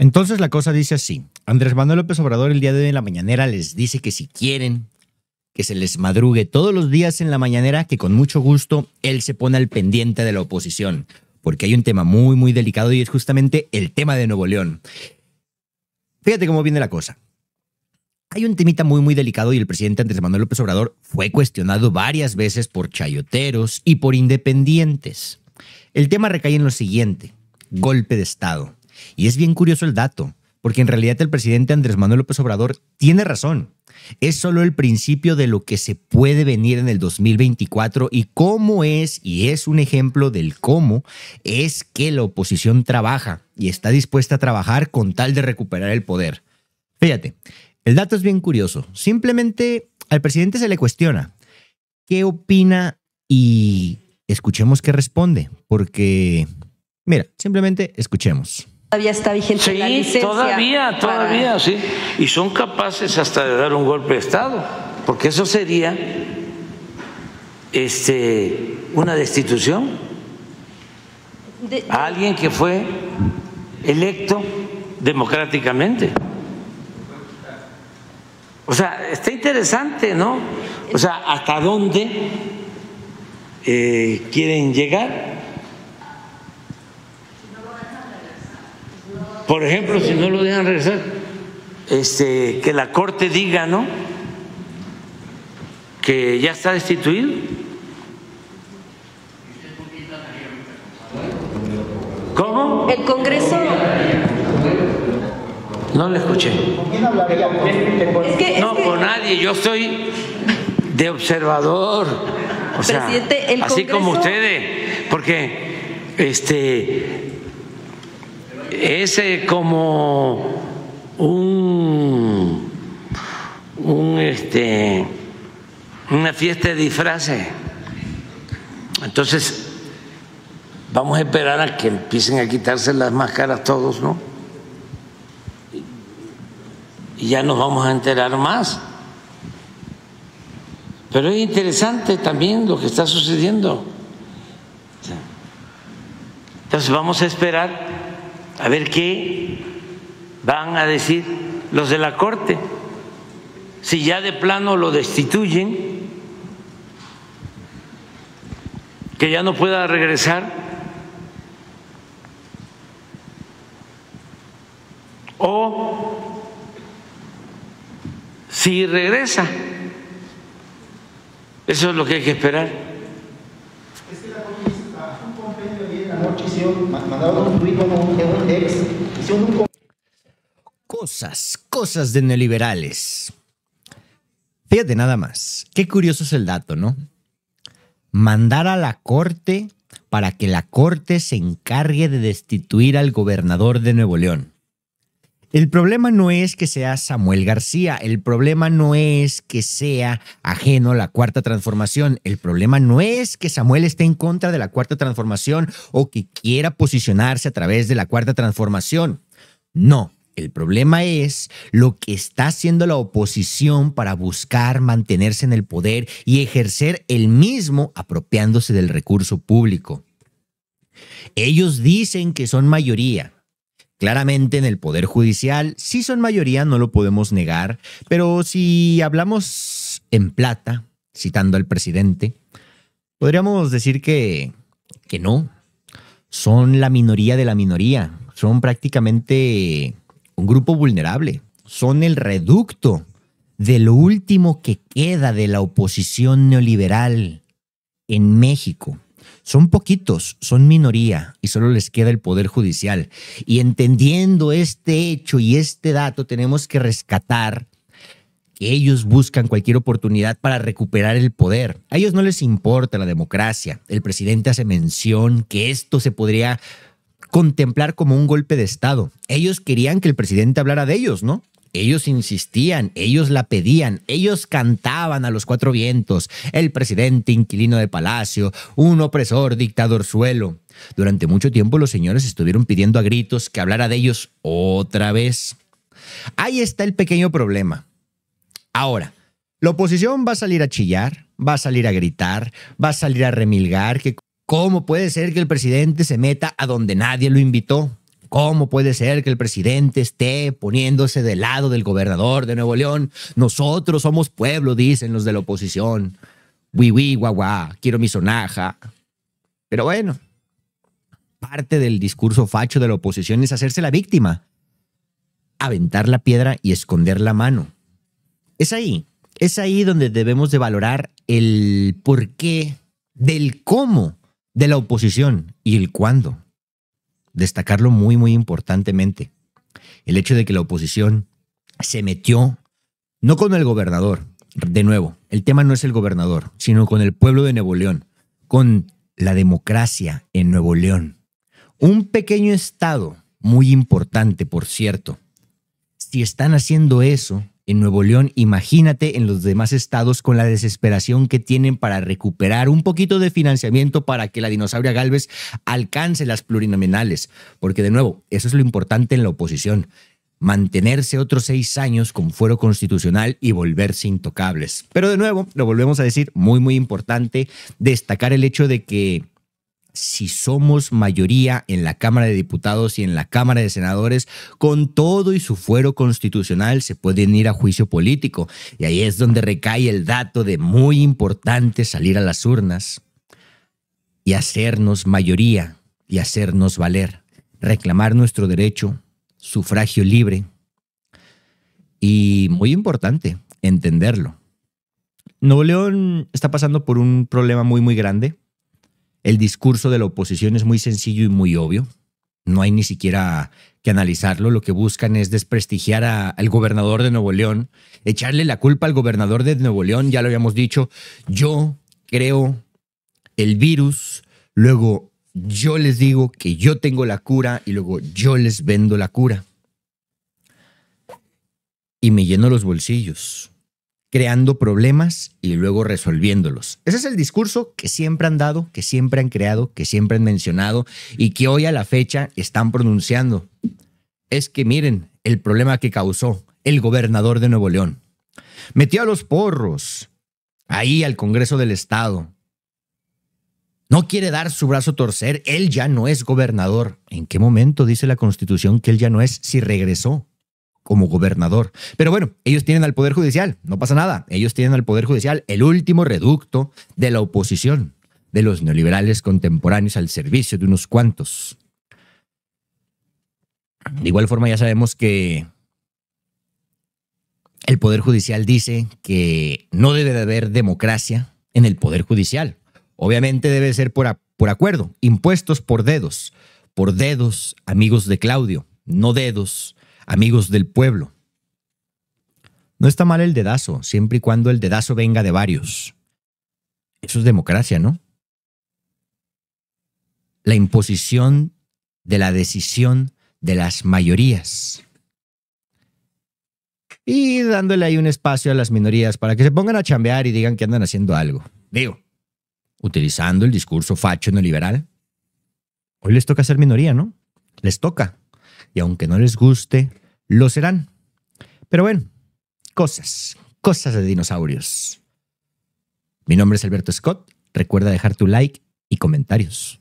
Entonces la cosa dice así. Andrés Manuel López Obrador el día de hoy en la mañanera les dice que si quieren que se les madrugue todos los días en la mañanera, que con mucho gusto él se pone al pendiente de la oposición, porque hay un tema muy, muy delicado y es justamente el tema de Nuevo León. Fíjate cómo viene la cosa. Hay un temita muy, muy delicado y el presidente Andrés Manuel López Obrador fue cuestionado varias veces por chayoteros y por independientes. El tema recae en lo siguiente, golpe de Estado. Y es bien curioso el dato, porque en realidad el presidente Andrés Manuel López Obrador tiene razón. Es solo el principio de lo que se puede venir en el 2024 y cómo es, y es un ejemplo del cómo, es que la oposición trabaja y está dispuesta a trabajar con tal de recuperar el poder. Fíjate, el dato es bien curioso. Simplemente al presidente se le cuestiona qué opina y escuchemos qué responde, porque, mira, simplemente escuchemos. Todavía está vigente la licencia. Todavía, todavía, sí. Y son capaces hasta de dar un golpe de Estado, porque eso sería este, una destitución a alguien que fue electo democráticamente. O sea, está interesante, ¿no? O sea, ¿hasta dónde eh, quieren llegar? Por ejemplo, si no lo dejan regresar, este, que la Corte diga, ¿no? Que ya está destituido. ¿Cómo? El Congreso. No le escuché. quién hablaría? Es que, no, con nadie. Yo soy de observador. O sea, así como ustedes. Porque este, es como un, un este, una fiesta de disfraces. Entonces, vamos a esperar a que empiecen a quitarse las máscaras todos, ¿no? Y ya nos vamos a enterar más. Pero es interesante también lo que está sucediendo. Entonces vamos a esperar a ver qué van a decir los de la Corte. Si ya de plano lo destituyen, que ya no pueda regresar, o si regresa. Eso es lo que hay que esperar. Cosas, cosas de neoliberales. Fíjate nada más, qué curioso es el dato, ¿no? Mandar a la corte para que la corte se encargue de destituir al gobernador de Nuevo León. El problema no es que sea Samuel García, el problema no es que sea ajeno a la cuarta transformación, el problema no es que Samuel esté en contra de la cuarta transformación o que quiera posicionarse a través de la cuarta transformación. No, el problema es lo que está haciendo la oposición para buscar mantenerse en el poder y ejercer el mismo apropiándose del recurso público. Ellos dicen que son mayoría, Claramente en el Poder Judicial sí son mayoría, no lo podemos negar, pero si hablamos en plata, citando al presidente, podríamos decir que, que no. Son la minoría de la minoría, son prácticamente un grupo vulnerable, son el reducto de lo último que queda de la oposición neoliberal en México. Son poquitos, son minoría y solo les queda el Poder Judicial. Y entendiendo este hecho y este dato, tenemos que rescatar que ellos buscan cualquier oportunidad para recuperar el poder. A ellos no les importa la democracia. El presidente hace mención que esto se podría contemplar como un golpe de Estado. Ellos querían que el presidente hablara de ellos, ¿no? Ellos insistían, ellos la pedían, ellos cantaban a los cuatro vientos, el presidente inquilino de palacio, un opresor dictador suelo. Durante mucho tiempo los señores estuvieron pidiendo a gritos que hablara de ellos otra vez. Ahí está el pequeño problema. Ahora, la oposición va a salir a chillar, va a salir a gritar, va a salir a remilgar que cómo puede ser que el presidente se meta a donde nadie lo invitó. ¿Cómo puede ser que el presidente esté poniéndose del lado del gobernador de Nuevo León? Nosotros somos pueblo, dicen los de la oposición. Wiwi, oui, guagua, quiero mi sonaja. Pero bueno, parte del discurso facho de la oposición es hacerse la víctima, aventar la piedra y esconder la mano. Es ahí, es ahí donde debemos de valorar el porqué del cómo de la oposición y el cuándo destacarlo muy, muy importantemente. El hecho de que la oposición se metió, no con el gobernador, de nuevo, el tema no es el gobernador, sino con el pueblo de Nuevo León, con la democracia en Nuevo León. Un pequeño estado, muy importante, por cierto. Si están haciendo eso, en Nuevo León, imagínate en los demás estados con la desesperación que tienen para recuperar un poquito de financiamiento para que la dinosauria Galvez alcance las plurinominales. Porque de nuevo, eso es lo importante en la oposición, mantenerse otros seis años con fuero constitucional y volverse intocables. Pero de nuevo, lo volvemos a decir, muy, muy importante destacar el hecho de que si somos mayoría en la Cámara de Diputados y en la Cámara de Senadores, con todo y su fuero constitucional se pueden ir a juicio político. Y ahí es donde recae el dato de muy importante salir a las urnas y hacernos mayoría y hacernos valer, reclamar nuestro derecho, sufragio libre. Y muy importante, entenderlo. Nuevo León está pasando por un problema muy, muy grande el discurso de la oposición es muy sencillo y muy obvio. No hay ni siquiera que analizarlo. Lo que buscan es desprestigiar al gobernador de Nuevo León, echarle la culpa al gobernador de Nuevo León, ya lo habíamos dicho. Yo creo el virus, luego yo les digo que yo tengo la cura y luego yo les vendo la cura. Y me lleno los bolsillos creando problemas y luego resolviéndolos. Ese es el discurso que siempre han dado, que siempre han creado, que siempre han mencionado y que hoy a la fecha están pronunciando. Es que miren el problema que causó el gobernador de Nuevo León. Metió a los porros ahí al Congreso del Estado. No quiere dar su brazo a torcer, él ya no es gobernador. ¿En qué momento dice la Constitución que él ya no es si regresó? como gobernador. Pero bueno, ellos tienen al Poder Judicial, no pasa nada. Ellos tienen al Poder Judicial el último reducto de la oposición, de los neoliberales contemporáneos al servicio de unos cuantos. De igual forma, ya sabemos que el Poder Judicial dice que no debe de haber democracia en el Poder Judicial. Obviamente debe ser por, por acuerdo, impuestos por dedos, por dedos, amigos de Claudio, no dedos amigos del pueblo. No está mal el dedazo, siempre y cuando el dedazo venga de varios. Eso es democracia, ¿no? La imposición de la decisión de las mayorías. Y dándole ahí un espacio a las minorías para que se pongan a chambear y digan que andan haciendo algo. Digo, utilizando el discurso facho neoliberal. Hoy les toca ser minoría, ¿no? Les toca. Y aunque no les guste, lo serán. Pero bueno, cosas, cosas de dinosaurios. Mi nombre es Alberto Scott. Recuerda dejar tu like y comentarios.